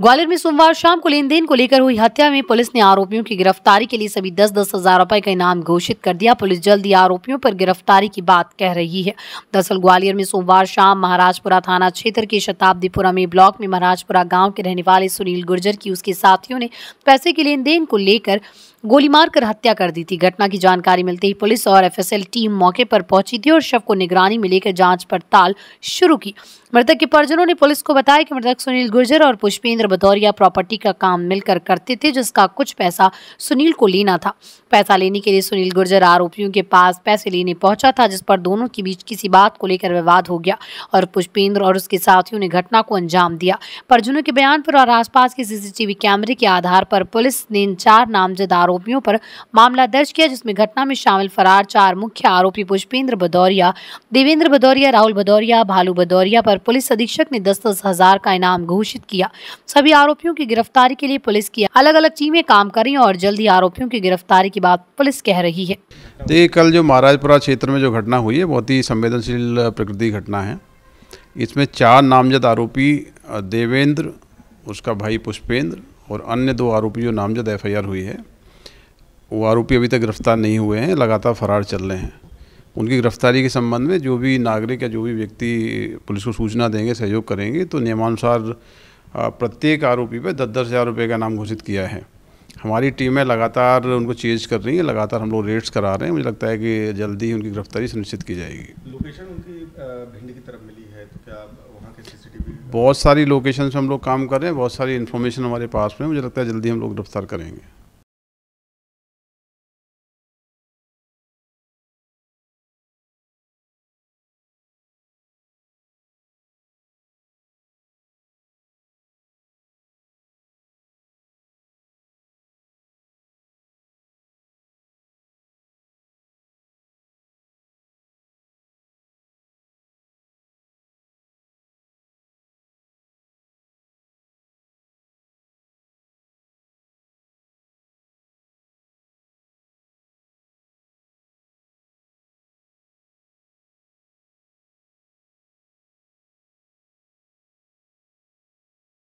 ग्वालियर में सोमवार शाम को लेन देन को लेकर हुई हत्या में पुलिस ने आरोपियों की गिरफ्तारी के लिए सभी दस दस हजार रुपए का इनाम घोषित कर दिया पुलिस ही आरोपियों पर गिरफ्तारी की बात कह रही है दरअसल ग्वालियर में सोमवार शाम महाराजपुरा थाना क्षेत्र के शताब्दीपुरा में ब्लॉक में महाराजपुरा गाँव के रहने वाले सुनील गुर्जर की उसके साथियों ने पैसे के लेन देन को लेकर गोली मारकर हत्या कर दी थी घटना की जानकारी मिलते ही पुलिस और एफएसएल टीम मौके पर पहुंची थी और शव को निगरानी में लेकर जांच पड़ताल शुरू की मृतक के परिजनों ने पुलिस को बताया कि मृतक सुनील गुर्जर और पुष्पेंद्र बतौरिया प्रॉपर्टी का काम मिलकर करते थे जिसका कुछ पैसा सुनील को लेना था पैसा लेने के लिए सुनील गुर्जर आरोपियों के पास पैसे लेने पहुंचा था जिस पर दोनों के बीच किसी बात को लेकर विवाद हो गया और पुष्पेंद्र और उसके साथियों ने घटना को अंजाम दिया परिजनों के बयान पर और आसपास के सीसीटीवी कैमरे के आधार पर पुलिस ने इन चार नामजद आरोपियों पर मामला दर्ज किया जिसमें घटना में शामिल फरार चार मुख्य आरोपी पुष्पेंद्र भदौरिया देवेंद्र भदौरिया राहुल भदौरिया भालू भदौरिया पर पर पुलिस अधीक्षक ने दस दस हजार का इनाम घोषित किया सभी आरोपियों की गिरफ्तारी के लिए पुलिस की अलग अलग टीमें काम कर रही और जल्द ही आरोपियों की गिरफ्तारी की बात पुलिस कह रही है तो ये कल जो महाराजपुरा क्षेत्र में जो घटना हुई है बहुत ही संवेदनशील प्रकृति घटना है इसमें चार नामजद आरोपी देवेंद्र उसका भाई पुष्पेंद्र और अन्य दो आरोपी जो नामजद एफ हुई है वो आरोपी अभी तक गिरफ्तार नहीं हुए हैं लगातार फरार चल रहे हैं उनकी गिरफ्तारी के संबंध में जो भी नागरिक या जो भी व्यक्ति पुलिस को सूचना देंगे सहयोग करेंगे तो नियमानुसार प्रत्येक आरोपी पर दस दस हज़ार रुपये का नाम घोषित किया है हमारी टीमें लगातार उनको चेज कर रही हैं लगातार हम लोग रेड्स करा रहे हैं मुझे लगता है कि जल्दी ही उनकी गिरफ्तारी सुनिश्चित की जाएगी लोकेशन उनकी भिंड की तरफ मिली है तो क्या वहाँ के सीसीटीवी बहुत सारी लोकेशन से हम लोग काम कर रहे हैं बहुत सारी इन्फॉर्मेशन हमारे पास में मुझे लगता है जल्दी हम लोग गिरफ्तार करेंगे